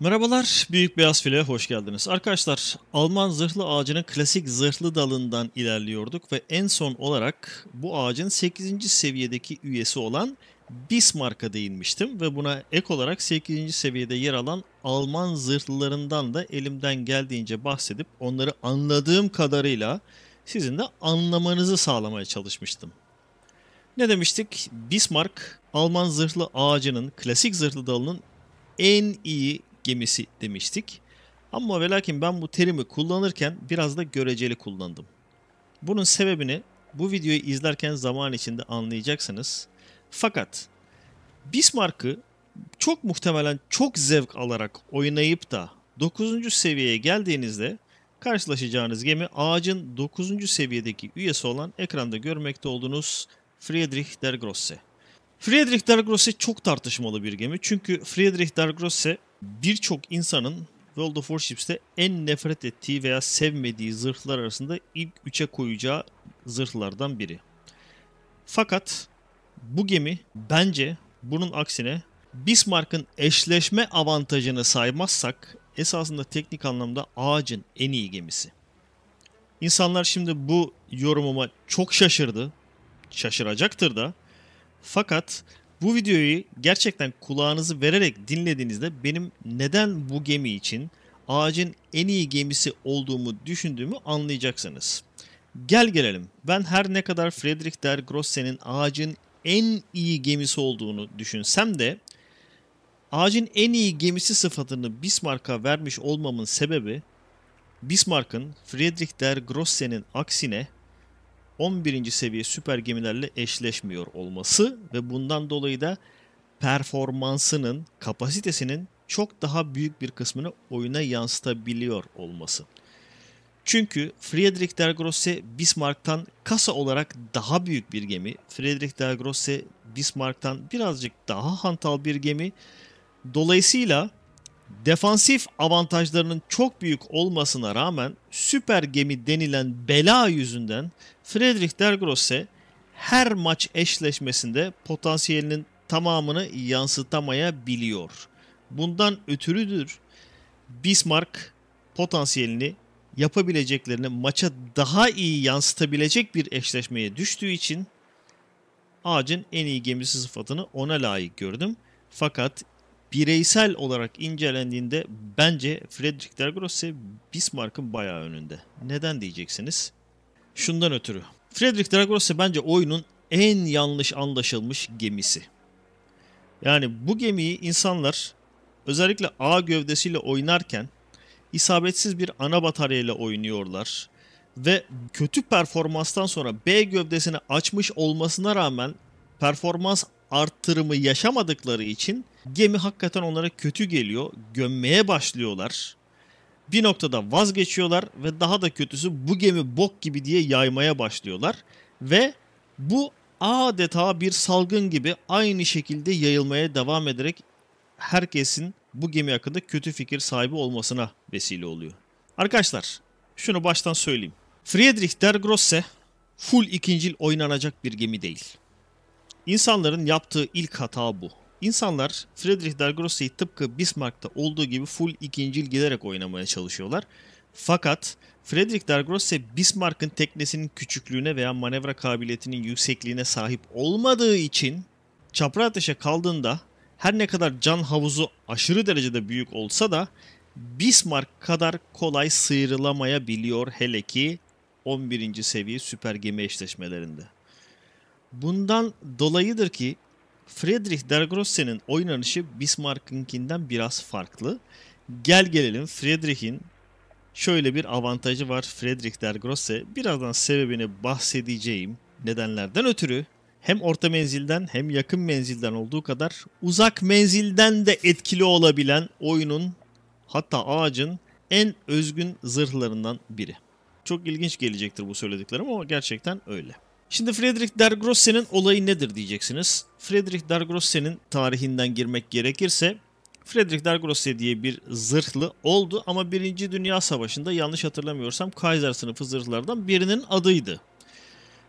Merhabalar, Büyük Beyaz File'ye hoş geldiniz. Arkadaşlar, Alman zırhlı ağacının klasik zırhlı dalından ilerliyorduk ve en son olarak bu ağacın 8. seviyedeki üyesi olan Bismarck'a değinmiştim ve buna ek olarak 8. seviyede yer alan Alman zırhlılarından da elimden geldiğince bahsedip onları anladığım kadarıyla sizin de anlamanızı sağlamaya çalışmıştım. Ne demiştik? Bismarck, Alman zırhlı ağacının, klasik zırhlı dalının en iyi, gemisi demiştik. Ama ve lakin ben bu terimi kullanırken biraz da göreceli kullandım. Bunun sebebini bu videoyu izlerken zaman içinde anlayacaksınız. Fakat Bismarck'ı çok muhtemelen çok zevk alarak oynayıp da 9. seviyeye geldiğinizde karşılaşacağınız gemi ağacın 9. seviyedeki üyesi olan ekranda görmekte olduğunuz Friedrich der Grosse. Friedrich der Grosse çok tartışmalı bir gemi çünkü Friedrich der Grosse Birçok insanın World of Warships'te en nefret ettiği veya sevmediği zırhlar arasında ilk üçe koyacağı zırhlardan biri. Fakat bu gemi bence bunun aksine Bismarck'ın eşleşme avantajını saymazsak esasında teknik anlamda ağacın en iyi gemisi. İnsanlar şimdi bu yorumuma çok şaşırdı. Şaşıracaktır da. Fakat bu videoyu gerçekten kulağınızı vererek dinlediğinizde benim neden bu gemi için ağacın en iyi gemisi olduğumu düşündüğümü anlayacaksınız. Gel gelelim. Ben her ne kadar Friedrich der Grosse'nin ağacın en iyi gemisi olduğunu düşünsem de ağacın en iyi gemisi sıfatını Bismarck'a vermiş olmamın sebebi Bismarck'ın Friedrich der Grosse'nin aksine 11. seviye süper gemilerle eşleşmiyor olması ve bundan dolayı da performansının, kapasitesinin çok daha büyük bir kısmını oyuna yansıtabiliyor olması. Çünkü Friedrich der Grosse Bismarck'tan kasa olarak daha büyük bir gemi. Friedrich der Grosse Bismarck'tan birazcık daha hantal bir gemi. Dolayısıyla Defansif avantajlarının çok büyük olmasına rağmen süper gemi denilen bela yüzünden Friedrich der Grosse her maç eşleşmesinde potansiyelinin tamamını yansıtamayabiliyor. Bundan ötürüdür Bismarck potansiyelini yapabileceklerini maça daha iyi yansıtabilecek bir eşleşmeye düştüğü için ağacın en iyi gemisi sıfatını ona layık gördüm. Fakat bireysel olarak incelendiğinde bence Frederick der Grosse Bismarck'ın bayağı önünde. Neden diyeceksiniz? Şundan ötürü. Frederick der bence oyunun en yanlış anlaşılmış gemisi. Yani bu gemiyi insanlar özellikle A gövdesiyle oynarken isabetsiz bir ana bataryayla oynuyorlar ve kötü performanstan sonra B gövdesini açmış olmasına rağmen performans arttırımı yaşamadıkları için Gemi hakikaten onlara kötü geliyor. Gömmeye başlıyorlar. Bir noktada vazgeçiyorlar ve daha da kötüsü bu gemi bok gibi diye yaymaya başlıyorlar. Ve bu adeta bir salgın gibi aynı şekilde yayılmaya devam ederek herkesin bu gemi hakkında kötü fikir sahibi olmasına vesile oluyor. Arkadaşlar şunu baştan söyleyeyim. Friedrich der Grosse full ikincil oynanacak bir gemi değil. İnsanların yaptığı ilk hata bu. İnsanlar Friedrich Dergrossi'yi tıpkı Bismarck'ta olduğu gibi full ikincil giderek oynamaya çalışıyorlar. Fakat Frederick Dergrosse Bismarck'ın teknesinin küçüklüğüne veya manevra kabiliyetinin yüksekliğine sahip olmadığı için çapraz ateşe kaldığında her ne kadar can havuzu aşırı derecede büyük olsa da Bismarck kadar kolay sıyrılamayabiliyor hele ki 11. seviye süper gemi eşleşmelerinde. Bundan dolayıdır ki Friedrich Dergrosse'nin oynanışı Bismarck'ınkinden biraz farklı. Gel gelelim Friedrich'in şöyle bir avantajı var Friedrich Dergrosse. Birazdan sebebini bahsedeceğim nedenlerden ötürü hem orta menzilden hem yakın menzilden olduğu kadar uzak menzilden de etkili olabilen oyunun hatta ağacın en özgün zırhlarından biri. Çok ilginç gelecektir bu söylediklerim ama gerçekten öyle. Şimdi Friedrich Dergrosse'nin olayı nedir diyeceksiniz. Friedrich Dergrosse'nin tarihinden girmek gerekirse Friedrich Dergrosse diye bir zırhlı oldu ama 1. Dünya Savaşı'nda yanlış hatırlamıyorsam Kaiser sınıfı zırhlardan birinin adıydı.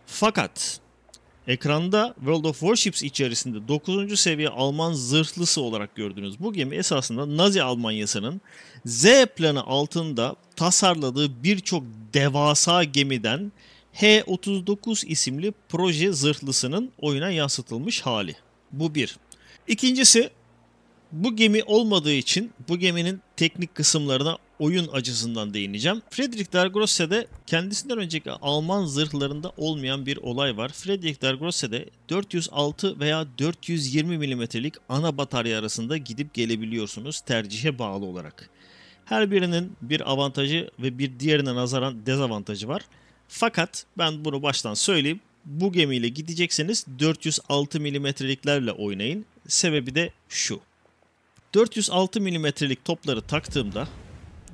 Fakat ekranda World of Warships içerisinde 9. seviye Alman zırhlısı olarak gördüğünüz bu gemi esasında Nazi Almanyası'nın Z planı altında tasarladığı birçok devasa gemiden H-39 isimli proje zırhlısının oyuna yansıtılmış hali. Bu bir. İkincisi bu gemi olmadığı için bu geminin teknik kısımlarına oyun acısından değineceğim. Friedrich der Grosse'de kendisinden önceki Alman zırhlarında olmayan bir olay var. Friedrich der Grosse'de 406 veya 420 milimetrelik ana batarya arasında gidip gelebiliyorsunuz tercihe bağlı olarak. Her birinin bir avantajı ve bir diğerine nazaran dezavantajı var. Fakat ben bunu baştan söyleyeyim. Bu gemiyle gidecekseniz 406 milimetreliklerle oynayın. Sebebi de şu. 406 milimetrelik topları taktığımda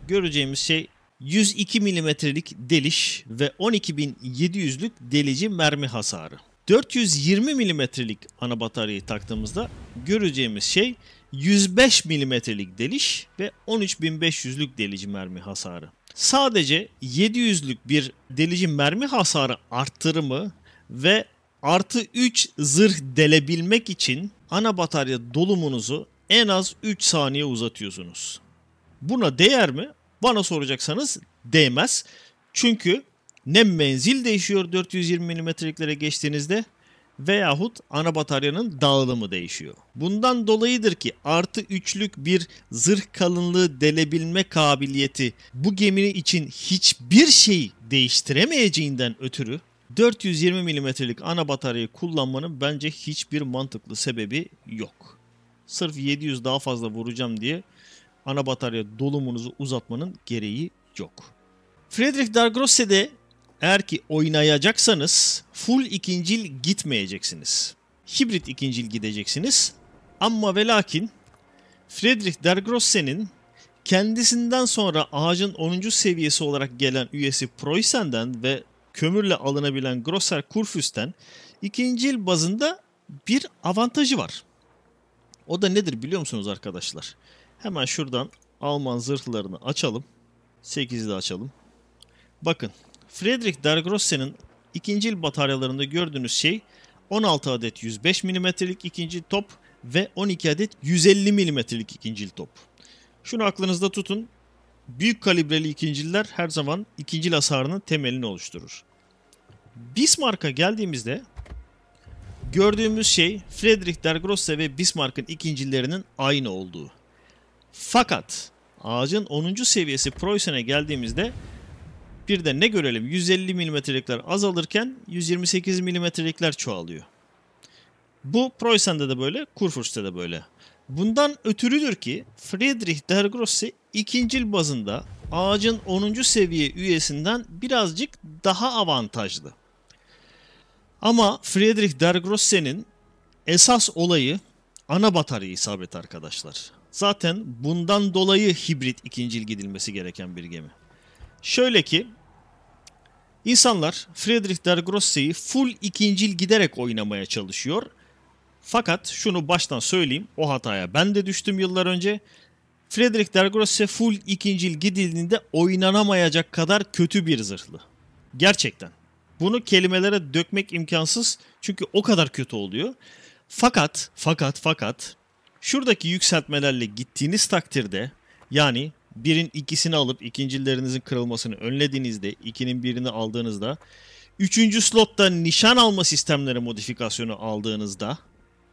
göreceğimiz şey 102 milimetrelik deliş ve 12.700'lük delici mermi hasarı. 420 milimetrelik ana bataryayı taktığımızda göreceğimiz şey 105 milimetrelik deliş ve 13.500'lük delici mermi hasarı. Sadece 700'lük bir delici mermi hasarı arttırımı ve artı 3 zırh delebilmek için ana batarya dolumunuzu en az 3 saniye uzatıyorsunuz. Buna değer mi? Bana soracaksanız değmez. Çünkü ne menzil değişiyor 420 mm'liklere geçtiğinizde veyahut ana bataryanın dağılımı değişiyor. Bundan dolayıdır ki artı üçlük bir zırh kalınlığı delebilme kabiliyeti bu gemini için hiçbir şey değiştiremeyeceğinden ötürü 420 mm'lik ana bataryayı kullanmanın bence hiçbir mantıklı sebebi yok. Sırf 700 daha fazla vuracağım diye ana batarya dolumunuzu uzatmanın gereği yok. Frederick Dargrosse'de eğer ki oynayacaksanız full ikincil gitmeyeceksiniz. Hibrit ikincil gideceksiniz. Ama ve lakin Friedrich Dergrosse'nin kendisinden sonra ağacın 10. seviyesi olarak gelen üyesi Preusen'den ve kömürle alınabilen Grosser Kurfüs'ten ikincil bazında bir avantajı var. O da nedir biliyor musunuz arkadaşlar? Hemen şuradan Alman zırhlarını açalım. 8'i de açalım. Bakın Frederick Dargrossen'in ikinci bataryalarında gördüğünüz şey 16 adet 105 milimetrelik ikinci top ve 12 adet 150 milimetrelik ikinci top. Şunu aklınızda tutun. Büyük kalibreli ikinciler her zaman ikinci hasarının temelini oluşturur. Bismarck'a geldiğimizde gördüğümüz şey Frederick Dergrosse ve Bismarck'ın ikincilerinin aynı olduğu. Fakat ağacın 10. seviyesi Preußen'e geldiğimizde 1'de ne görelim? 150 milimetrelikler azalırken 128 milimetrelikler çoğalıyor. Bu Preußen'de de böyle, Kurfürst'te de böyle. Bundan ötürüdür ki Friedrich der Grosse ikincil bazında ağacın 10. seviye üyesinden birazcık daha avantajlı. Ama Friedrich der Grosse'nin esas olayı ana batarya isabet arkadaşlar. Zaten bundan dolayı hibrit ikincil gidilmesi gereken bir gemi. Şöyle ki insanlar Friedrich der Grosse'yi full ikincil giderek oynamaya çalışıyor. Fakat şunu baştan söyleyeyim o hataya ben de düştüm yıllar önce. Friedrich der Grosse full ikincil gidildiğinde oynanamayacak kadar kötü bir zırhlı. Gerçekten. Bunu kelimelere dökmek imkansız çünkü o kadar kötü oluyor. Fakat, fakat, fakat şuradaki yükseltmelerle gittiğiniz takdirde yani birin ikisini alıp ikincilerinizin kırılmasını önlediğinizde, ikinin birini aldığınızda, üçüncü slotta nişan alma sistemleri modifikasyonu aldığınızda,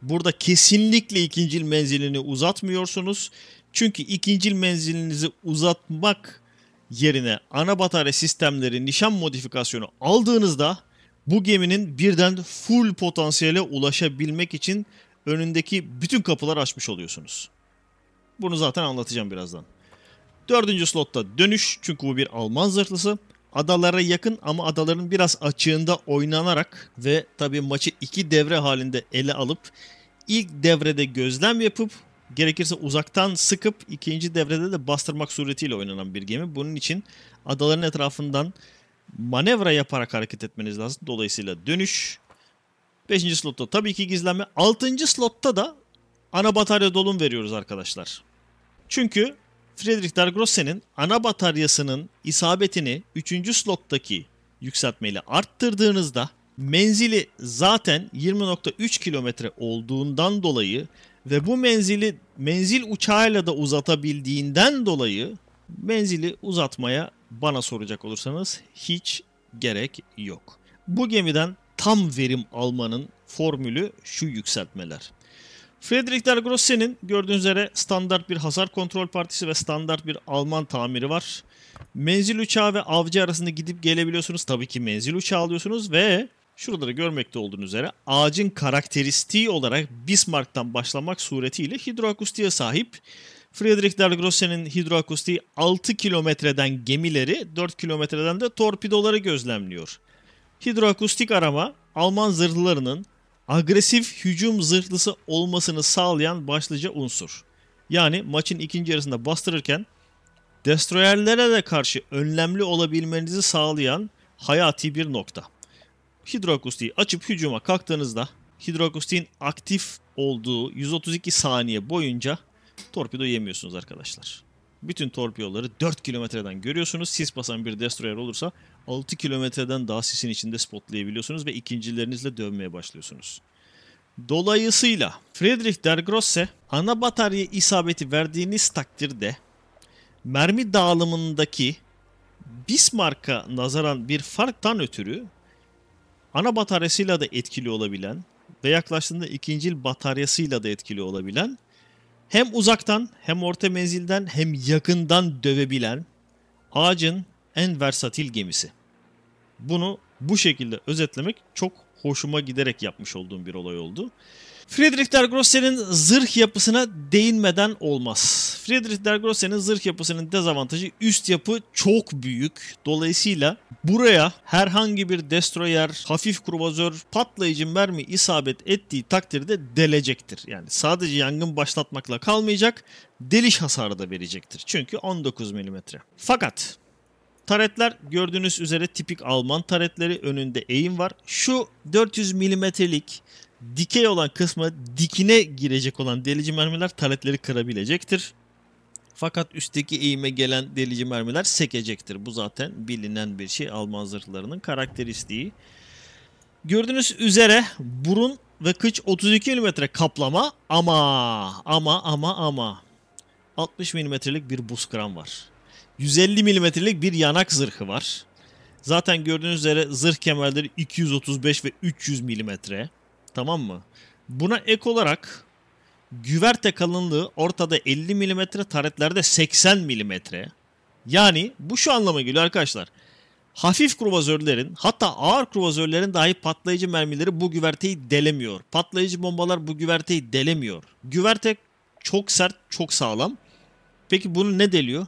burada kesinlikle ikincil menzilini uzatmıyorsunuz. Çünkü ikincil menzilinizi uzatmak yerine ana batarya sistemleri nişan modifikasyonu aldığınızda bu geminin birden full potansiyele ulaşabilmek için önündeki bütün kapılar açmış oluyorsunuz. Bunu zaten anlatacağım birazdan. Dördüncü slotta dönüş çünkü bu bir Alman zırhlısı. Adalara yakın ama adaların biraz açığında oynanarak ve tabii maçı iki devre halinde ele alıp ilk devrede gözlem yapıp gerekirse uzaktan sıkıp ikinci devrede de bastırmak suretiyle oynanan bir gemi. Bunun için adaların etrafından manevra yaparak hareket etmeniz lazım. Dolayısıyla dönüş. Beşinci slotta tabii ki gizlenme. Altıncı slotta da ana batarya dolum veriyoruz arkadaşlar. Çünkü Friedrich Dargrosse'nin ana bataryasının isabetini 3. sloktaki yükseltmeyle arttırdığınızda menzili zaten 20.3 kilometre olduğundan dolayı ve bu menzili menzil uçağıyla da uzatabildiğinden dolayı menzili uzatmaya bana soracak olursanız hiç gerek yok. Bu gemiden tam verim almanın formülü şu yükseltmeler. Friedrich der Grosse'nin gördüğünüz üzere standart bir hasar kontrol partisi ve standart bir Alman tamiri var. Menzil uçağı ve avcı arasında gidip gelebiliyorsunuz. Tabii ki menzil uçağı alıyorsunuz ve şuraları görmekte olduğunuz üzere ağacın karakteristiği olarak Bismarck'tan başlamak suretiyle hidroakustiğe sahip. Friedrich der Grosse'nin hidroakustiği 6 kilometreden gemileri, 4 kilometreden de torpidoları gözlemliyor. Hidroakustik arama Alman zırhlılarının agresif hücum zırhlısı olmasını sağlayan başlıca unsur. Yani maçın ikinci yarısında bastırırken destroyerlere de karşı önlemli olabilmenizi sağlayan hayati bir nokta. Hidroakustiği açıp hücuma kalktığınızda hidroakustiğin aktif olduğu 132 saniye boyunca torpido yemiyorsunuz arkadaşlar bütün torpiyoları 4 kilometreden görüyorsunuz. Sis basan bir destroyer olursa 6 kilometreden daha sisin içinde spotlayabiliyorsunuz ve ikincilerinizle dövmeye başlıyorsunuz. Dolayısıyla Friedrich der Grosse ana batarya isabeti verdiğiniz takdirde mermi dağılımındaki Bismarck'a nazaran bir farktan ötürü ana bataryasıyla da etkili olabilen ve yaklaştığında ikincil bataryasıyla da etkili olabilen hem uzaktan hem orta menzilden hem yakından dövebilen ağacın en versatil gemisi. Bunu bu şekilde özetlemek çok hoşuma giderek yapmış olduğum bir olay oldu. Friedrich der Grosse'nin zırh yapısına değinmeden olmaz. Friedrich der Grosse'nin zırh yapısının dezavantajı üst yapı çok büyük. Dolayısıyla buraya herhangi bir destroyer, hafif kruvazör, patlayıcı mermi isabet ettiği takdirde delecektir. Yani sadece yangın başlatmakla kalmayacak, deliş hasarı da verecektir. Çünkü 19 mm. Fakat Taretler gördüğünüz üzere tipik Alman taretleri önünde eğim var. Şu 400 milimetrelik dikey olan kısma dikine girecek olan delici mermiler taletleri kırabilecektir. Fakat üstteki eğime gelen delici mermiler sekecektir. Bu zaten bilinen bir şey Alman zırhlarının karakteristiği. Gördüğünüz üzere burun ve kıç 32 mm kaplama ama ama ama ama 60 mm'lik bir buz kram var. 150 mm'lik bir yanak zırhı var. Zaten gördüğünüz üzere zırh kemerleri 235 ve 300 milimetre. Tamam mı? Buna ek olarak güverte kalınlığı ortada 50 mm taretlerde 80 mm. Yani bu şu anlama geliyor arkadaşlar. Hafif kruvazörlerin hatta ağır kruvazörlerin dahi patlayıcı mermileri bu güverteyi delemiyor. Patlayıcı bombalar bu güverteyi delemiyor. Güverte çok sert, çok sağlam. Peki bunu ne deliyor?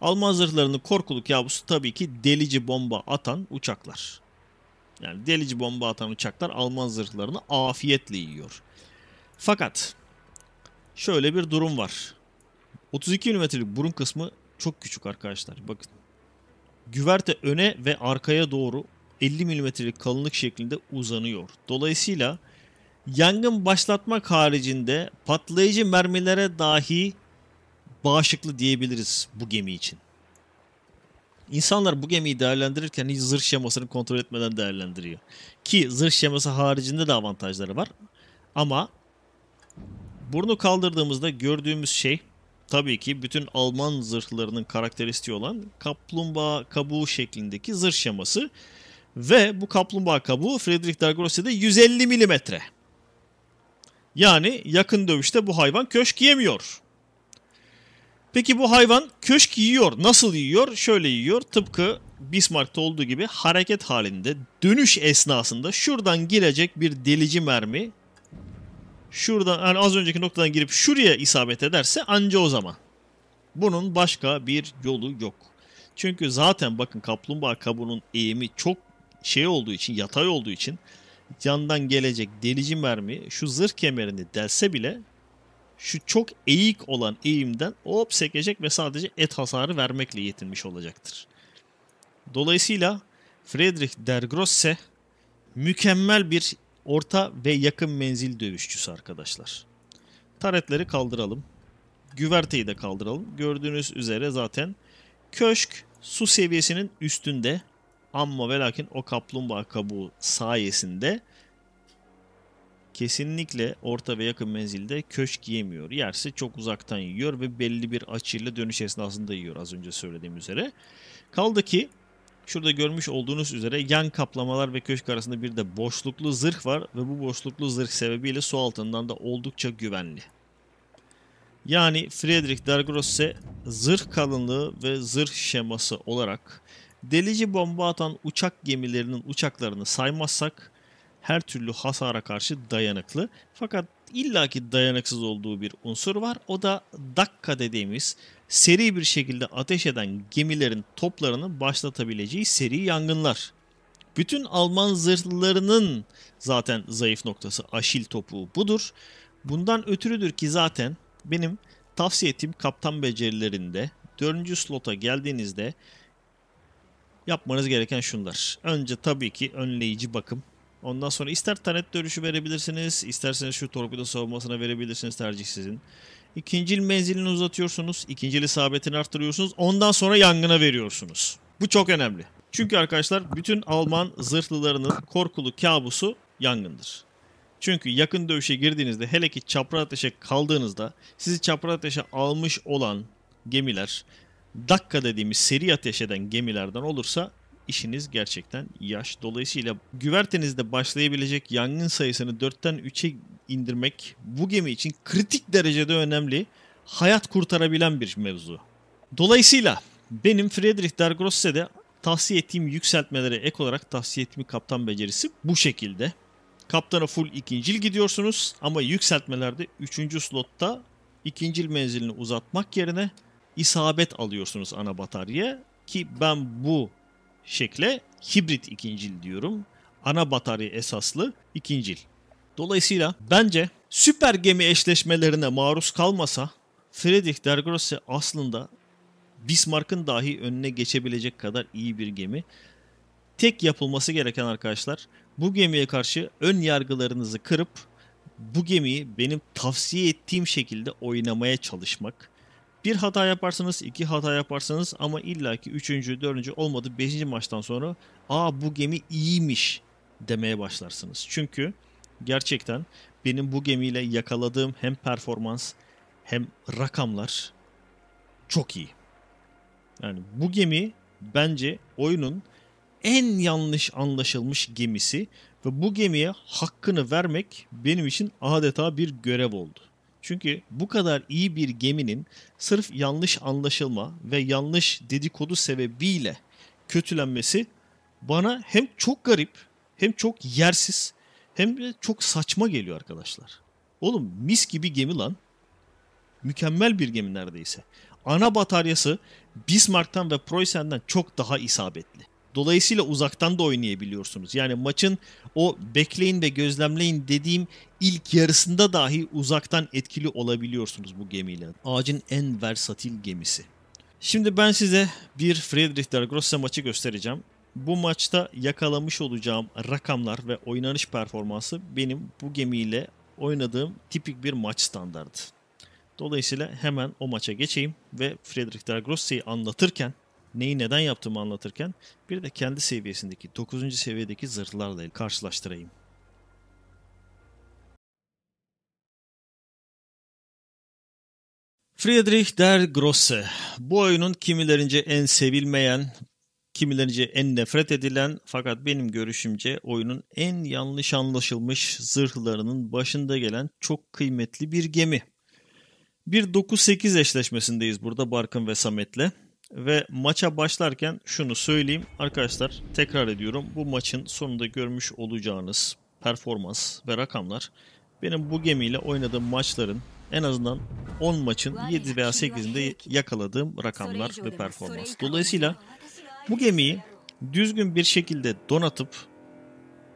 Alman zırhlarının korkuluk yavrusu tabii ki delici bomba atan uçaklar. Yani delici bomba atan uçaklar Alman zırhlarını afiyetle yiyor. Fakat şöyle bir durum var. 32 milimetrelik burun kısmı çok küçük arkadaşlar. Bakın. Güverte öne ve arkaya doğru 50 milimetrelik kalınlık şeklinde uzanıyor. Dolayısıyla yangın başlatmak haricinde patlayıcı mermilere dahi bağışıklı diyebiliriz bu gemi için. İnsanlar bu gemiyi değerlendirirken hiç zırh şemasını kontrol etmeden değerlendiriyor. Ki zırh şeması haricinde de avantajları var. Ama burnu kaldırdığımızda gördüğümüz şey tabii ki bütün Alman zırhlarının karakteristiği olan kaplumbağa kabuğu şeklindeki zırh şeması. Ve bu kaplumbağa kabuğu Friedrich Dargrossede 150 milimetre. Yani yakın dövüşte bu hayvan köşk yemiyor. Peki bu hayvan köşk yiyor. Nasıl yiyor? Şöyle yiyor. Tıpkı Bismarck'ta olduğu gibi hareket halinde dönüş esnasında şuradan girecek bir delici mermi şuradan yani az önceki noktadan girip şuraya isabet ederse anca o zaman. Bunun başka bir yolu yok. Çünkü zaten bakın kaplumbağa kabuğunun eğimi çok şey olduğu için, yatay olduğu için yandan gelecek delici mermi şu zırh kemerini delse bile şu çok eğik olan eğimden hop sekecek ve sadece et hasarı vermekle yetinmiş olacaktır. Dolayısıyla Friedrich der Grosse mükemmel bir orta ve yakın menzil dövüşçüsü arkadaşlar. Taretleri kaldıralım. Güverteyi de kaldıralım. Gördüğünüz üzere zaten köşk su seviyesinin üstünde. Amma ve lakin o kaplumbağa kabuğu sayesinde kesinlikle orta ve yakın menzilde köşk yemiyor. Yerse çok uzaktan yiyor ve belli bir açıyla dönüş esnasında yiyor az önce söylediğim üzere. Kaldı ki şurada görmüş olduğunuz üzere yan kaplamalar ve köşk arasında bir de boşluklu zırh var ve bu boşluklu zırh sebebiyle su altından da oldukça güvenli. Yani Friedrich Dargross'e zırh kalınlığı ve zırh şeması olarak delici bomba atan uçak gemilerinin uçaklarını saymazsak her türlü hasara karşı dayanıklı. Fakat illaki dayanıksız olduğu bir unsur var. O da Dakka dediğimiz seri bir şekilde ateş eden gemilerin toplarını başlatabileceği seri yangınlar. Bütün Alman zırhlılarının zaten zayıf noktası aşil topuğu budur. Bundan ötürüdür ki zaten benim tavsiye ettiğim kaptan becerilerinde 4. slota geldiğinizde yapmanız gereken şunlar. Önce tabii ki önleyici bakım Ondan sonra ister tanet dönüşü verebilirsiniz, isterseniz şu torpido savunmasına verebilirsiniz tercih sizin. İkincil menzilini uzatıyorsunuz, ikincil isabetini arttırıyorsunuz, ondan sonra yangına veriyorsunuz. Bu çok önemli. Çünkü arkadaşlar bütün Alman zırhlılarının korkulu kabusu yangındır. Çünkü yakın dövüşe girdiğinizde hele ki çapraz ateşe kaldığınızda sizi çapraz ateşe almış olan gemiler dakika dediğimiz seri ateş eden gemilerden olursa işiniz gerçekten yaş. Dolayısıyla güvertenizde başlayabilecek yangın sayısını 4'ten 3'e indirmek bu gemi için kritik derecede önemli. Hayat kurtarabilen bir mevzu. Dolayısıyla benim Friedrich der Grosse'de tavsiye ettiğim yükseltmelere ek olarak tavsiye ettiğim kaptan becerisi bu şekilde. Kaptana full ikincil gidiyorsunuz ama yükseltmelerde 3. slotta ikincil menzilini uzatmak yerine isabet alıyorsunuz ana bataryaya ki ben bu şekle hibrit ikincil diyorum. Ana batarya esaslı ikincil. Dolayısıyla bence süper gemi eşleşmelerine maruz kalmasa Friedrich der Grosse aslında Bismarck'ın dahi önüne geçebilecek kadar iyi bir gemi. Tek yapılması gereken arkadaşlar bu gemiye karşı ön yargılarınızı kırıp bu gemiyi benim tavsiye ettiğim şekilde oynamaya çalışmak bir hata yaparsınız, iki hata yaparsınız ama illaki üçüncü, dördüncü olmadı beşinci maçtan sonra aa bu gemi iyiymiş demeye başlarsınız. Çünkü gerçekten benim bu gemiyle yakaladığım hem performans hem rakamlar çok iyi. Yani bu gemi bence oyunun en yanlış anlaşılmış gemisi ve bu gemiye hakkını vermek benim için adeta bir görev oldu. Çünkü bu kadar iyi bir geminin sırf yanlış anlaşılma ve yanlış dedikodu sebebiyle kötülenmesi bana hem çok garip hem çok yersiz hem de çok saçma geliyor arkadaşlar. Oğlum mis gibi gemi lan. Mükemmel bir gemi neredeyse. Ana bataryası Bismarck'tan ve Preußen'den çok daha isabetli. Dolayısıyla uzaktan da oynayabiliyorsunuz. Yani maçın o bekleyin ve gözlemleyin dediğim ilk yarısında dahi uzaktan etkili olabiliyorsunuz bu gemiyle. Ağacın en versatil gemisi. Şimdi ben size bir Friedrich der Grosse maçı göstereceğim. Bu maçta yakalamış olacağım rakamlar ve oynanış performansı benim bu gemiyle oynadığım tipik bir maç standardı. Dolayısıyla hemen o maça geçeyim ve Friedrich der Grosse'yi anlatırken neyi neden yaptığımı anlatırken bir de kendi seviyesindeki 9. seviyedeki zırhlarla karşılaştırayım. Friedrich der Grosse bu oyunun kimilerince en sevilmeyen, kimilerince en nefret edilen fakat benim görüşümce oyunun en yanlış anlaşılmış zırhlarının başında gelen çok kıymetli bir gemi. Bir 9-8 eşleşmesindeyiz burada Barkın ve Samet'le. Ve maça başlarken şunu söyleyeyim arkadaşlar tekrar ediyorum bu maçın sonunda görmüş olacağınız performans ve rakamlar benim bu gemiyle oynadığım maçların en azından 10 maçın 7 veya 8'inde yakaladığım rakamlar ve performans. Dolayısıyla bu gemiyi düzgün bir şekilde donatıp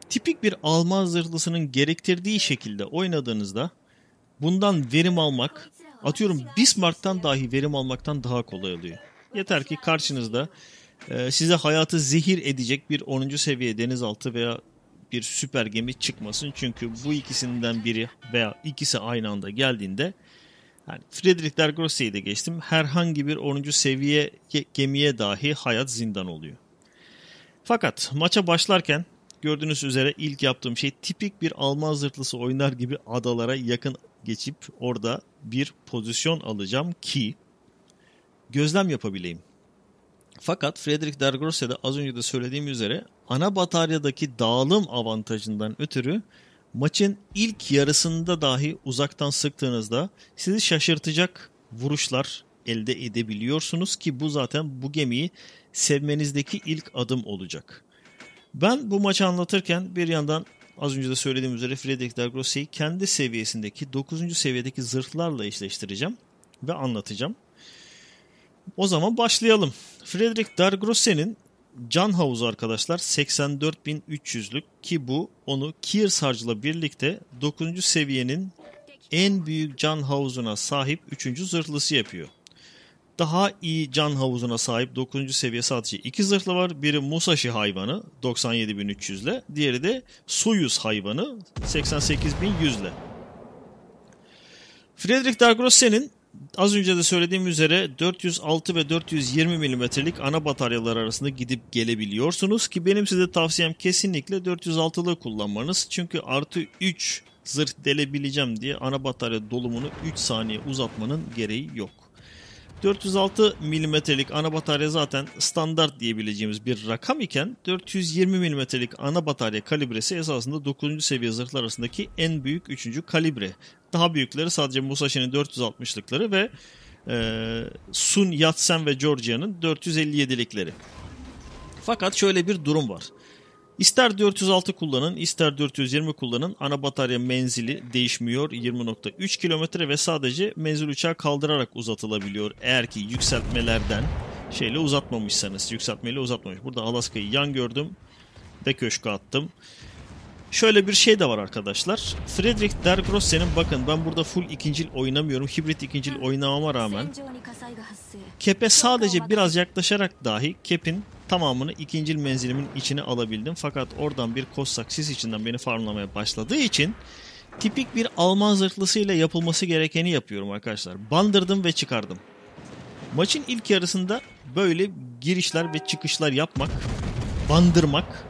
tipik bir Alman zırhlısının gerektirdiği şekilde oynadığınızda bundan verim almak atıyorum Bismarck'tan dahi verim almaktan daha kolay oluyor. Yeter ki karşınızda e, size hayatı zehir edecek bir 10. seviye denizaltı veya bir süper gemi çıkmasın. Çünkü bu ikisinden biri veya ikisi aynı anda geldiğinde yani Frederick Dergrossi'yi de geçtim. Herhangi bir 10. seviye gemiye dahi hayat zindan oluyor. Fakat maça başlarken gördüğünüz üzere ilk yaptığım şey tipik bir Alman zırtlısı oynar gibi adalara yakın geçip orada bir pozisyon alacağım ki gözlem yapabileyim. Fakat Frederick Dergrosse de az önce de söylediğim üzere ana bataryadaki dağılım avantajından ötürü maçın ilk yarısında dahi uzaktan sıktığınızda sizi şaşırtacak vuruşlar elde edebiliyorsunuz ki bu zaten bu gemiyi sevmenizdeki ilk adım olacak. Ben bu maçı anlatırken bir yandan az önce de söylediğim üzere Frederick Dergrossi'yi kendi seviyesindeki 9. seviyedeki zırhlarla eşleştireceğim ve anlatacağım. O zaman başlayalım. Frederick Dargrosse'nin Can havuzu arkadaşlar 84.300'lük ki bu onu Kier Sarcı'la birlikte 9. seviyenin en büyük can havuzuna sahip 3. zırhlısı yapıyor. Daha iyi can havuzuna sahip 9. seviye sadece 2 zırhlı var. Biri Musashi hayvanı 97.300 ile diğeri de Soyuz hayvanı 88.100 ile. Frederick Dargrosse'nin Az önce de söylediğim üzere 406 ve 420 milimetrelik ana bataryalar arasında gidip gelebiliyorsunuz ki benim size tavsiyem kesinlikle 406'lı kullanmanız. Çünkü artı 3 zırh delebileceğim diye ana batarya dolumunu 3 saniye uzatmanın gereği yok. 406 milimetrelik ana batarya zaten standart diyebileceğimiz bir rakam iken 420 milimetrelik ana batarya kalibresi esasında 9. seviye zırhlar arasındaki en büyük 3. kalibre. Daha büyükleri sadece Musashi'nin 460'lıkları ve e, Sun Yat-sen ve Georgia'nın 457'likleri. Fakat şöyle bir durum var. İster 406 kullanın, ister 420 kullanın ana batarya menzili değişmiyor 20.3 kilometre ve sadece menzil uçağı kaldırarak uzatılabiliyor. Eğer ki yükseltmelerden şeyle uzatmamışsanız, yükseltmeyle uzatmamış. Burada Alaska'yı yan gördüm ve köşke attım. Şöyle bir şey de var arkadaşlar. Frederick Dergrosse'nin bakın ben burada full ikincil oynamıyorum. Hibrit ikincil oynamama rağmen kepe sadece biraz yaklaşarak dahi kepin tamamını ikincil menzilimin içine alabildim. Fakat oradan bir kossak sis içinden beni farmlamaya başladığı için tipik bir Alman zırhlısıyla yapılması gerekeni yapıyorum arkadaşlar. Bandırdım ve çıkardım. Maçın ilk yarısında böyle girişler ve çıkışlar yapmak, bandırmak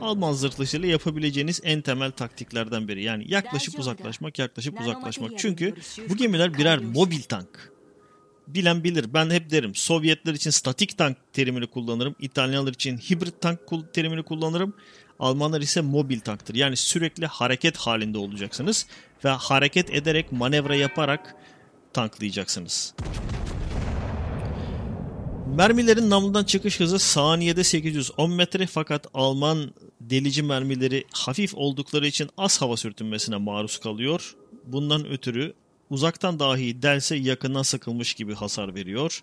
Alman zırhlısıyla yapabileceğiniz en temel taktiklerden biri. Yani yaklaşıp uzaklaşmak, yaklaşıp uzaklaşmak. Çünkü bu gemiler birer mobil tank. Bilen bilir. Ben hep derim Sovyetler için statik tank terimini kullanırım. İtalyanlar için hibrit tank terimini kullanırım. Almanlar ise mobil tanktır. Yani sürekli hareket halinde olacaksınız ve hareket ederek manevra yaparak tanklayacaksınız. Mermilerin namludan çıkış hızı saniyede 810 metre fakat Alman delici mermileri hafif oldukları için az hava sürtünmesine maruz kalıyor. Bundan ötürü uzaktan dahi delse yakından sıkılmış gibi hasar veriyor.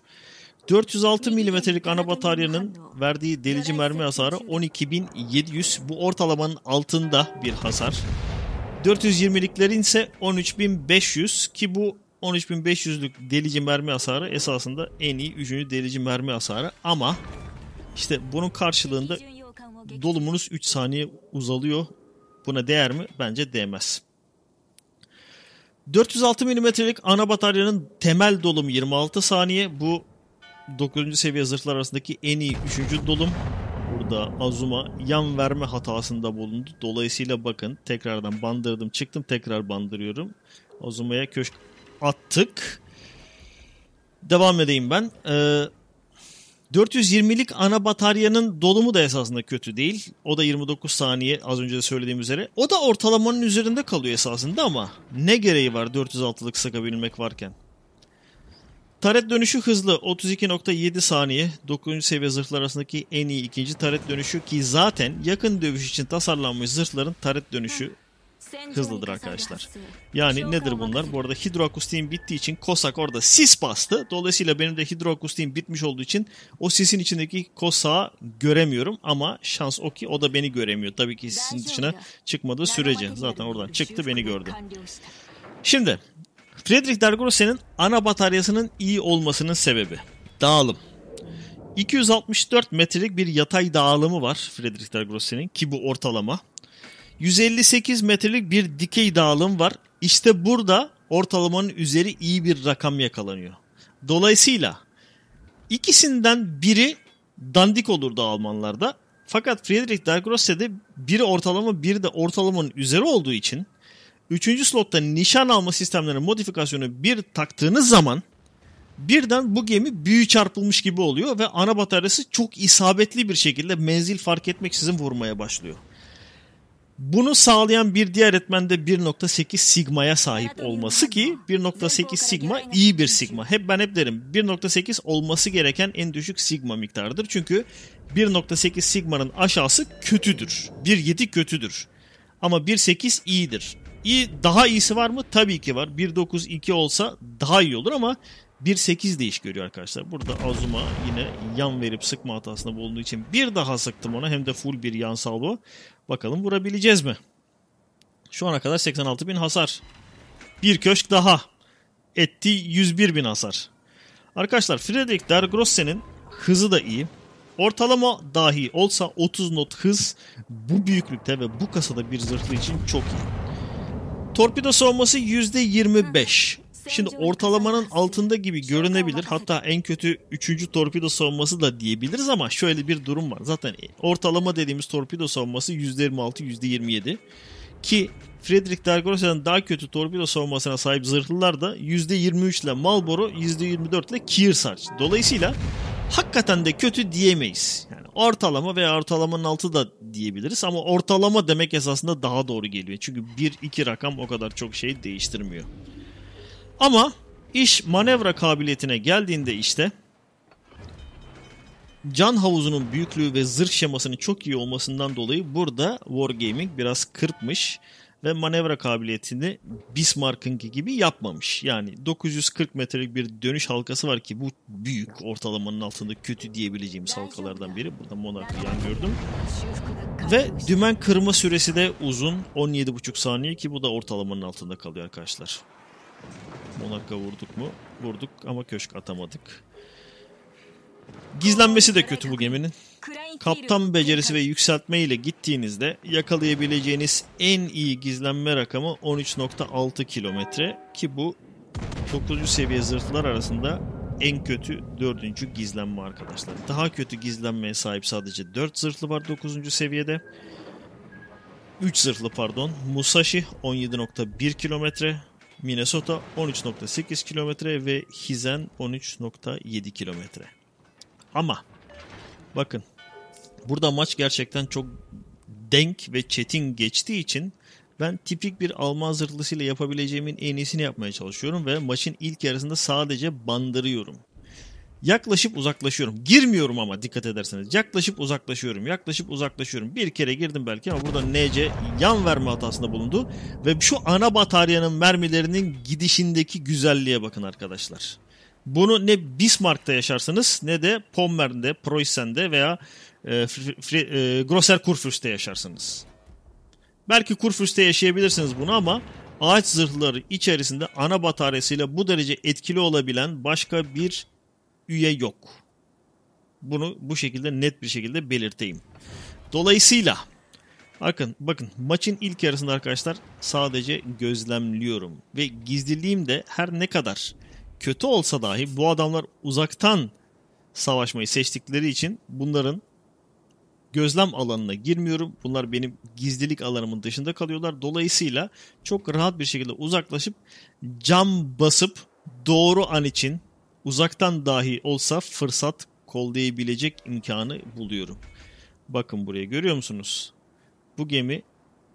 406 milimetrelik ana bataryanın verdiği delici mermi hasarı 12.700. Bu ortalamanın altında bir hasar. 420'liklerin ise 13.500 ki bu 13.500'lük delici mermi hasarı esasında en iyi 3. delici mermi hasarı ama işte bunun karşılığında dolumunuz 3 saniye uzalıyor. Buna değer mi? Bence değmez. 406 milimetrelik ana bataryanın temel dolumu 26 saniye. Bu 9. seviye zırhlar arasındaki en iyi 3. dolum. Burada Azuma yan verme hatasında bulundu. Dolayısıyla bakın tekrardan bandırdım çıktım tekrar bandırıyorum. Azuma'ya köşk attık. Devam edeyim ben. Ee, 420'lik ana bataryanın dolumu da esasında kötü değil. O da 29 saniye az önce de söylediğim üzere. O da ortalamanın üzerinde kalıyor esasında ama ne gereği var 406'lık sakabilmek varken? Taret dönüşü hızlı. 32.7 saniye. 9. seviye zırhlar arasındaki en iyi ikinci taret dönüşü ki zaten yakın dövüş için tasarlanmış zırhların taret dönüşü hızlıdır arkadaşlar. Yani nedir bunlar? Bu arada hidroakustiğim bittiği için kosak orada sis bastı. Dolayısıyla benim de hidroakustiğim bitmiş olduğu için o sisin içindeki kosağı göremiyorum ama şans o ki o da beni göremiyor. Tabii ki sisin dışına çıkmadığı sürece. Zaten oradan çıktı beni gördü. Şimdi Frederick Dargrose'nin ana bataryasının iyi olmasının sebebi dağılım. 264 metrelik bir yatay dağılımı var Frederick Dargrose'nin ki bu ortalama. 158 metrelik bir dikey dağılım var. İşte burada ortalamanın üzeri iyi bir rakam yakalanıyor. Dolayısıyla ikisinden biri dandik olurdu Almanlarda. Fakat Friedrich Dergrosse'de biri ortalama biri de ortalamanın üzeri olduğu için 3. slotta nişan alma sistemlerinin modifikasyonu bir taktığınız zaman birden bu gemi büyü çarpılmış gibi oluyor ve ana bataryası çok isabetli bir şekilde menzil fark etmeksizin vurmaya başlıyor. Bunu sağlayan bir diğer etmen de 1.8 sigmaya sahip olması ki 1.8 sigma iyi bir sigma. Hep ben hep derim 1.8 olması gereken en düşük sigma miktarıdır. Çünkü 1.8 sigmanın aşağısı kötüdür. 1.7 kötüdür. Ama 1.8 iyidir. İyi, daha iyisi var mı? Tabii ki var. 1.9 2 olsa daha iyi olur ama 1.8 de iş görüyor arkadaşlar. Burada Azuma yine yan verip sıkma hatasında bulunduğu için bir daha sıktım ona. Hem de full bir yan salvo. Bakalım vurabileceğiz mi? Şu ana kadar 86 bin hasar. Bir köşk daha. Etti 101 bin hasar. Arkadaşlar Frederick Dergrosse'nin hızı da iyi. Ortalama dahi olsa 30 not hız bu büyüklükte ve bu kasada bir zırhlı için çok iyi. Torpido savunması %25. Şimdi ortalamanın altında gibi görünebilir. Hatta en kötü 3. torpido savunması da diyebiliriz ama şöyle bir durum var. Zaten ortalama dediğimiz torpido savunması %26, %27. Ki Frederick Dergrossi'den daha kötü torpido savunmasına sahip zırhlılar da %23 ile Marlboro, %24 ile Kearsarge. Dolayısıyla hakikaten de kötü diyemeyiz. Yani ortalama veya ortalamanın altı da diyebiliriz ama ortalama demek esasında daha doğru geliyor. Çünkü 1-2 rakam o kadar çok şey değiştirmiyor. Ama iş manevra kabiliyetine geldiğinde işte can havuzunun büyüklüğü ve zırh şemasının çok iyi olmasından dolayı burada Wargaming biraz kırpmış ve manevra kabiliyetini Bismarck'ınki gibi yapmamış. Yani 940 metrelik bir dönüş halkası var ki bu büyük ortalamanın altında kötü diyebileceğimiz halkalardan biri. Burada Monarch'ı yan gördüm. Ve dümen kırma süresi de uzun 17,5 saniye ki bu da ortalamanın altında kalıyor arkadaşlar. Monaka vurduk mu? Vurduk ama köşk atamadık. Gizlenmesi de kötü bu geminin. Kaptan becerisi ve yükseltme ile gittiğinizde yakalayabileceğiniz en iyi gizlenme rakamı 13.6 kilometre ki bu 9. seviye zırhlar arasında en kötü 4. gizlenme arkadaşlar. Daha kötü gizlenmeye sahip sadece 4 zırhlı var 9. seviyede. 3 zırhlı pardon. Musashi 17.1 kilometre. Minnesota 13.8 kilometre ve Hizen 13.7 kilometre. Ama bakın burada maç gerçekten çok denk ve çetin geçtiği için ben tipik bir Alman zırhlısıyla yapabileceğimin en iyisini yapmaya çalışıyorum ve maçın ilk yarısında sadece bandırıyorum. Yaklaşıp uzaklaşıyorum. Girmiyorum ama dikkat ederseniz. Yaklaşıp uzaklaşıyorum. Yaklaşıp uzaklaşıyorum. Bir kere girdim belki ama burada NC yan verme hatasında bulundu. Ve şu ana bataryanın mermilerinin gidişindeki güzelliğe bakın arkadaşlar. Bunu ne Bismarck'ta yaşarsınız, ne de Pommern'de, Preußen'de veya e, e, Grosser Kurfürst'te yaşarsınız. Belki Kurfürst'te yaşayabilirsiniz bunu ama ağaç zırhları içerisinde ana bataryasıyla bu derece etkili olabilen başka bir üye yok. Bunu bu şekilde net bir şekilde belirteyim. Dolayısıyla bakın bakın maçın ilk yarısında arkadaşlar sadece gözlemliyorum ve gizliliğim de her ne kadar kötü olsa dahi bu adamlar uzaktan savaşmayı seçtikleri için bunların gözlem alanına girmiyorum. Bunlar benim gizlilik alanımın dışında kalıyorlar. Dolayısıyla çok rahat bir şekilde uzaklaşıp cam basıp doğru an için Uzaktan dahi olsa fırsat kollayabilecek imkanı buluyorum. Bakın buraya görüyor musunuz? Bu gemi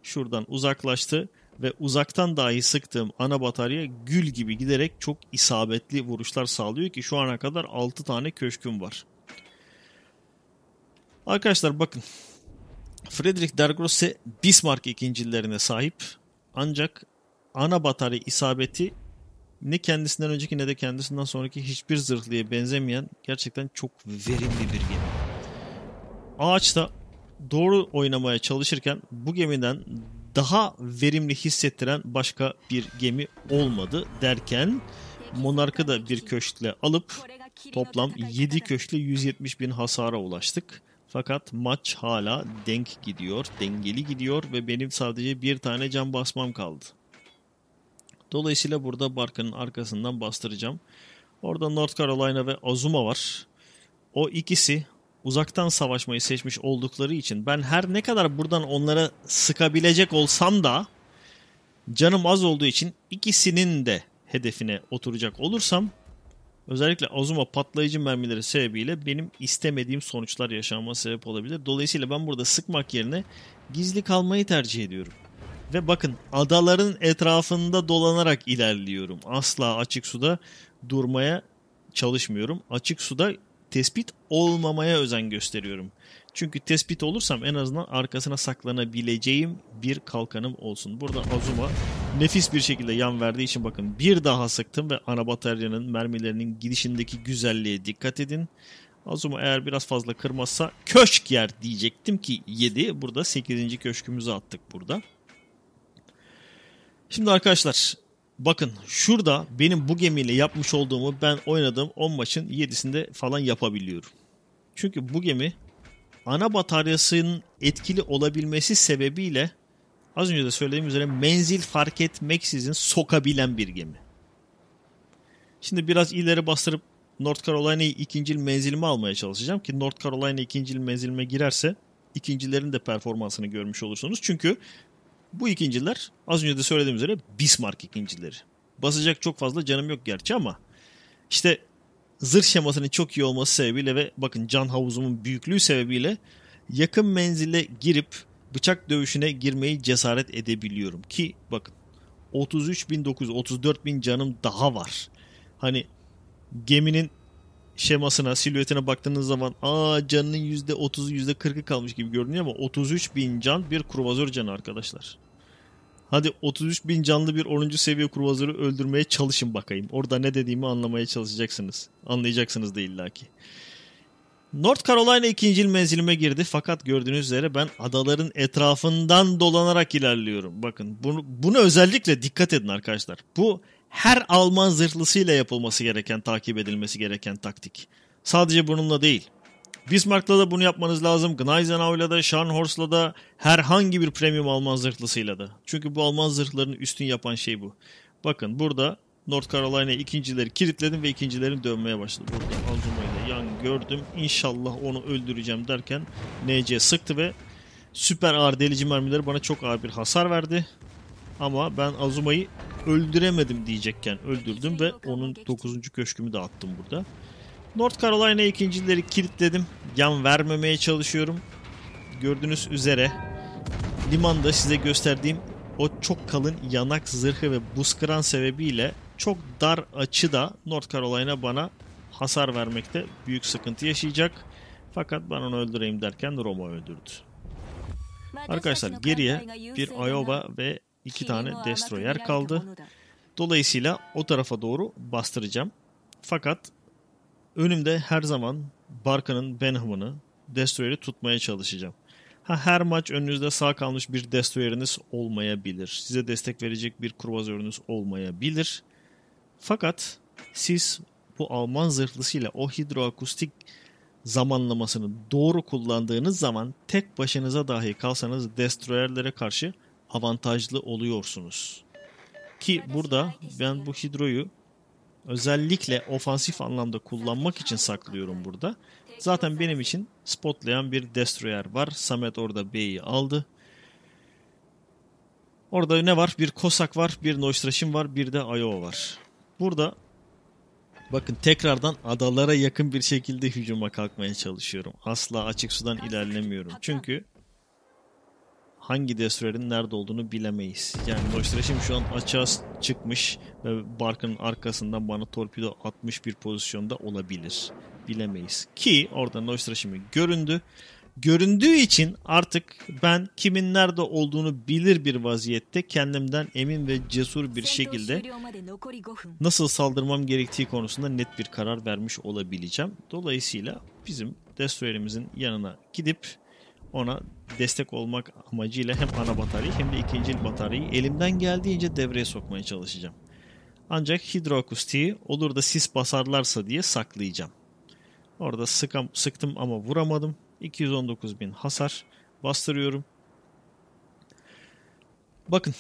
şuradan uzaklaştı ve uzaktan dahi sıktığım ana batarya gül gibi giderek çok isabetli vuruşlar sağlıyor ki şu ana kadar 6 tane köşküm var. Arkadaşlar bakın. Frederick Dergrosse Bismarck ikincilerine sahip ancak ana batarya isabeti ne kendisinden önceki ne de kendisinden sonraki hiçbir zırhlıya benzemeyen gerçekten çok verimli bir gemi. Ağaçta doğru oynamaya çalışırken bu gemiden daha verimli hissettiren başka bir gemi olmadı derken Monark'ı da bir köşkle alıp toplam 7 köşkle 170 bin hasara ulaştık. Fakat maç hala denk gidiyor, dengeli gidiyor ve benim sadece bir tane cam basmam kaldı. Dolayısıyla burada Barkın'ın arkasından bastıracağım. Orada North Carolina ve Azuma var. O ikisi uzaktan savaşmayı seçmiş oldukları için ben her ne kadar buradan onlara sıkabilecek olsam da canım az olduğu için ikisinin de hedefine oturacak olursam özellikle Azuma patlayıcı mermileri sebebiyle benim istemediğim sonuçlar yaşanma sebep olabilir. Dolayısıyla ben burada sıkmak yerine gizli kalmayı tercih ediyorum. Ve bakın adaların etrafında dolanarak ilerliyorum. Asla açık suda durmaya çalışmıyorum. Açık suda tespit olmamaya özen gösteriyorum. Çünkü tespit olursam en azından arkasına saklanabileceğim bir kalkanım olsun. Burada Azuma nefis bir şekilde yan verdiği için bakın bir daha sıktım ve ana bataryanın mermilerinin gidişindeki güzelliğe dikkat edin. Azuma eğer biraz fazla kırmazsa köşk yer diyecektim ki 7. Burada 8. köşkümüzü attık burada. Şimdi arkadaşlar bakın şurada benim bu gemiyle yapmış olduğumu ben oynadığım 10 maçın 7'sinde falan yapabiliyorum. Çünkü bu gemi ana bataryasının etkili olabilmesi sebebiyle az önce de söylediğim üzere menzil fark etmeksizin sokabilen bir gemi. Şimdi biraz ileri bastırıp North Carolina'yı ikinci menzilime almaya çalışacağım ki North Carolina ikinci menzilime girerse ikincilerin de performansını görmüş olursunuz. Çünkü bu ikinciler az önce de söylediğim üzere Bismarck ikincileri. Basacak çok fazla canım yok gerçi ama işte zırh şemasının çok iyi olması sebebiyle ve bakın can havuzumun büyüklüğü sebebiyle yakın menzile girip bıçak dövüşüne girmeyi cesaret edebiliyorum ki bakın 33.900 34.000 canım daha var. Hani geminin şemasına, silüetine baktığınız zaman aa canının %30'u %40'ı kalmış gibi görünüyor ama 33 bin can bir kruvazör canı arkadaşlar. Hadi 33 bin canlı bir 10. seviye kruvazörü öldürmeye çalışın bakayım. Orada ne dediğimi anlamaya çalışacaksınız. Anlayacaksınız da illaki. North Carolina ikinci menzilime girdi fakat gördüğünüz üzere ben adaların etrafından dolanarak ilerliyorum. Bakın bunu, bunu özellikle dikkat edin arkadaşlar. Bu her Alman zırhlısıyla yapılması gereken, takip edilmesi gereken taktik. Sadece bununla değil. Bismarck'la da bunu yapmanız lazım. Gneisenau'yla da, Scharnhorst'la da herhangi bir premium Alman zırhlısıyla da. Çünkü bu Alman zırhlarını üstün yapan şey bu. Bakın burada North Carolina ikincileri kilitledim ve ikincilerin dönmeye başladı. Burada Alzuma'yı da yan gördüm. İnşallah onu öldüreceğim derken NC sıktı ve süper ağır delici mermileri bana çok ağır bir hasar verdi. Ama ben Azuma'yı öldüremedim diyecekken öldürdüm şey ve onun 9. köşkümü de attım burada. North Carolina ikincileri kilitledim. Yan vermemeye çalışıyorum. Gördüğünüz üzere limanda size gösterdiğim o çok kalın yanak zırhı ve buz kıran sebebiyle çok dar açıda North Carolina bana hasar vermekte büyük sıkıntı yaşayacak. Fakat ben onu öldüreyim derken Roma öldürdü. Arkadaşlar geriye bir Iowa ve iki tane destroyer kaldı. Dolayısıyla o tarafa doğru bastıracağım. Fakat önümde her zaman Barka'nın Benham'ını Destroyer'i tutmaya çalışacağım. Ha, her maç önünüzde sağ kalmış bir Destroyer'iniz olmayabilir. Size destek verecek bir kruvazörünüz olmayabilir. Fakat siz bu Alman zırhlısıyla o hidroakustik zamanlamasını doğru kullandığınız zaman tek başınıza dahi kalsanız destroyerlere karşı avantajlı oluyorsunuz. Ki burada ben bu hidroyu özellikle ofansif anlamda kullanmak için saklıyorum burada. Zaten benim için spotlayan bir destroyer var. Samet orada B'yi aldı. Orada ne var? Bir Kosak var, bir Nostrash'im var, bir de ayo var. Burada bakın tekrardan adalara yakın bir şekilde hücuma kalkmaya çalışıyorum. Asla açık sudan ilerlemiyorum. Çünkü hangi desürerin nerede olduğunu bilemeyiz. Yani şimdi şu an açığa çıkmış ve Bark'ın arkasından bana torpido atmış bir pozisyonda olabilir. Bilemeyiz. Ki orada Dostoyevsky göründü. Göründüğü için artık ben kimin nerede olduğunu bilir bir vaziyette kendimden emin ve cesur bir şekilde nasıl saldırmam gerektiği konusunda net bir karar vermiş olabileceğim. Dolayısıyla bizim destroyerimizin yanına gidip ona destek olmak amacıyla hem ana bataryayı hem de ikinci bataryayı elimden geldiğince devreye sokmaya çalışacağım. Ancak hidroakustiği olur da sis basarlarsa diye saklayacağım. Orada sıkam, sıktım ama vuramadım. 219 bin hasar bastırıyorum. Bakın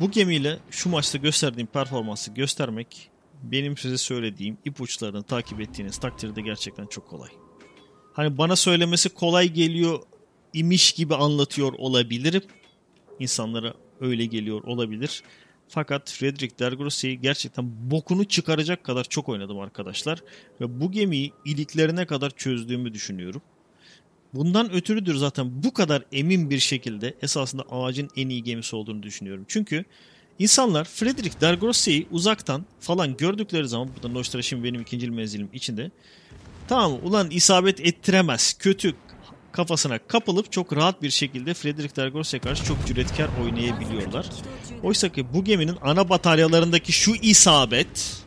bu gemiyle şu maçta gösterdiğim performansı göstermek benim size söylediğim ipuçlarını takip ettiğiniz takdirde gerçekten çok kolay hani bana söylemesi kolay geliyor imiş gibi anlatıyor olabilirim. İnsanlara öyle geliyor olabilir. Fakat Frederick Dergrossi'yi gerçekten bokunu çıkaracak kadar çok oynadım arkadaşlar. Ve bu gemiyi iliklerine kadar çözdüğümü düşünüyorum. Bundan ötürüdür zaten bu kadar emin bir şekilde esasında ağacın en iyi gemisi olduğunu düşünüyorum. Çünkü insanlar Frederick Dergrossi'yi uzaktan falan gördükleri zaman, bu da Nostra şimdi benim ikinci menzilim içinde Tamam ulan isabet ettiremez. Kötü kafasına kapılıp çok rahat bir şekilde Frederick Dergors'a karşı çok cüretkar oynayabiliyorlar. Oysa ki bu geminin ana bataryalarındaki şu isabet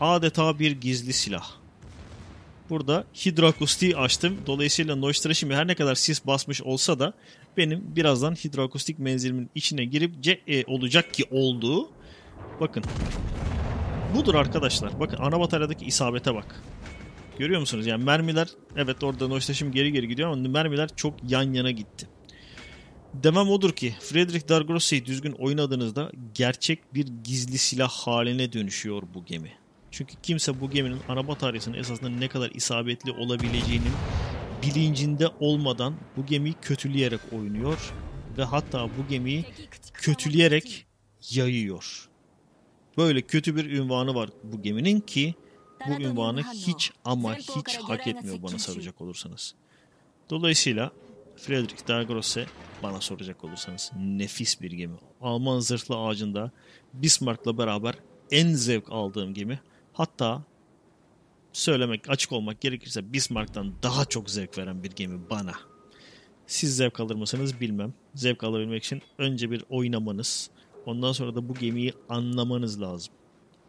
adeta bir gizli silah. Burada hidroakustiği açtım. Dolayısıyla Noistra şimdi her ne kadar sis basmış olsa da benim birazdan hidroakustik menzilimin içine girip ce e, olacak ki olduğu. Bakın. Budur arkadaşlar. Bakın ana bataryadaki isabete bak. Görüyor musunuz? Yani mermiler evet orada, hoşlaşım geri geri gidiyor ama mermiler çok yan yana gitti. Demem odur ki Frederick Dargrossi'yi düzgün oynadığınızda gerçek bir gizli silah haline dönüşüyor bu gemi. Çünkü kimse bu geminin ana bataryasının esasında ne kadar isabetli olabileceğinin bilincinde olmadan bu gemiyi kötüleyerek oynuyor ve hatta bu gemiyi kötüleyerek yayıyor. Böyle kötü bir ünvanı var bu geminin ki bu ünvanı hiç ama hiç hak etmiyor bana soracak olursanız. Dolayısıyla Friedrich Dagros'e bana soracak olursanız nefis bir gemi. Alman zırhlı ağacında Bismarck'la beraber en zevk aldığım gemi. Hatta söylemek açık olmak gerekirse Bismarck'tan daha çok zevk veren bir gemi bana. Siz zevk alır mısınız bilmem. Zevk alabilmek için önce bir oynamanız, ondan sonra da bu gemiyi anlamanız lazım.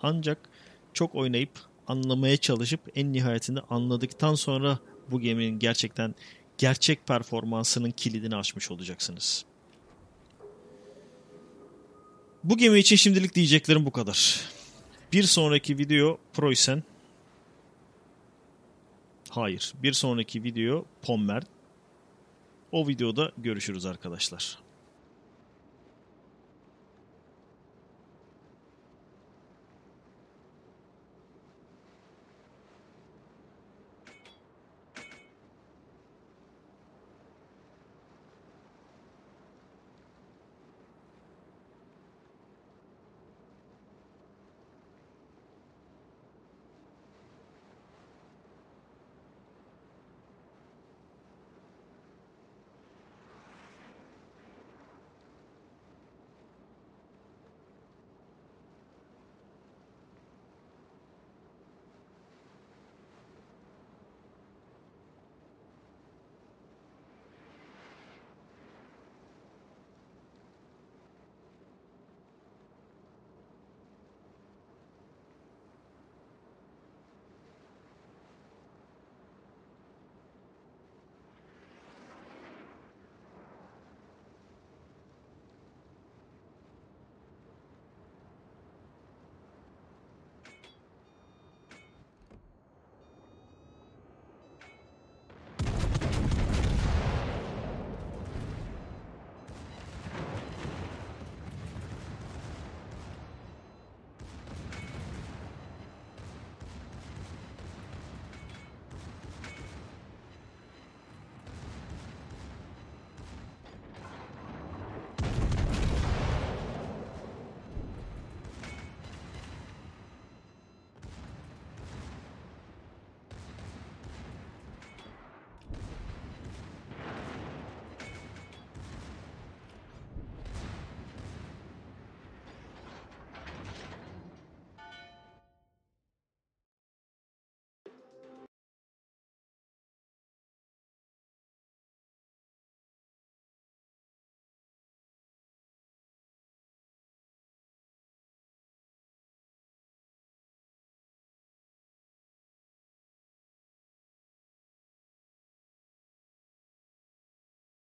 Ancak çok oynayıp anlamaya çalışıp en nihayetinde anladıktan sonra bu geminin gerçekten gerçek performansının kilidini açmış olacaksınız. Bu gemi için şimdilik diyeceklerim bu kadar. Bir sonraki video Proysen. Hayır. Bir sonraki video Pommer. O videoda görüşürüz arkadaşlar.